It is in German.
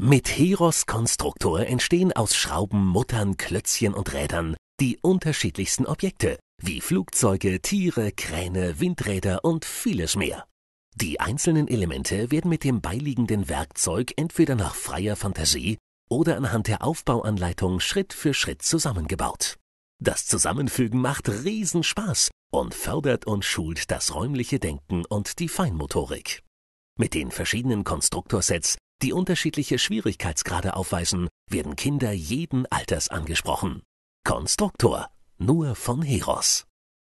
Mit Heros Konstruktor entstehen aus Schrauben, Muttern, Klötzchen und Rädern die unterschiedlichsten Objekte, wie Flugzeuge, Tiere, Kräne, Windräder und vieles mehr. Die einzelnen Elemente werden mit dem beiliegenden Werkzeug entweder nach freier Fantasie oder anhand der Aufbauanleitung Schritt für Schritt zusammengebaut. Das Zusammenfügen macht Riesenspaß und fördert und schult das räumliche Denken und die Feinmotorik. Mit den verschiedenen Konstruktorsets die unterschiedliche Schwierigkeitsgrade aufweisen, werden Kinder jeden Alters angesprochen. Konstruktor nur von Heros.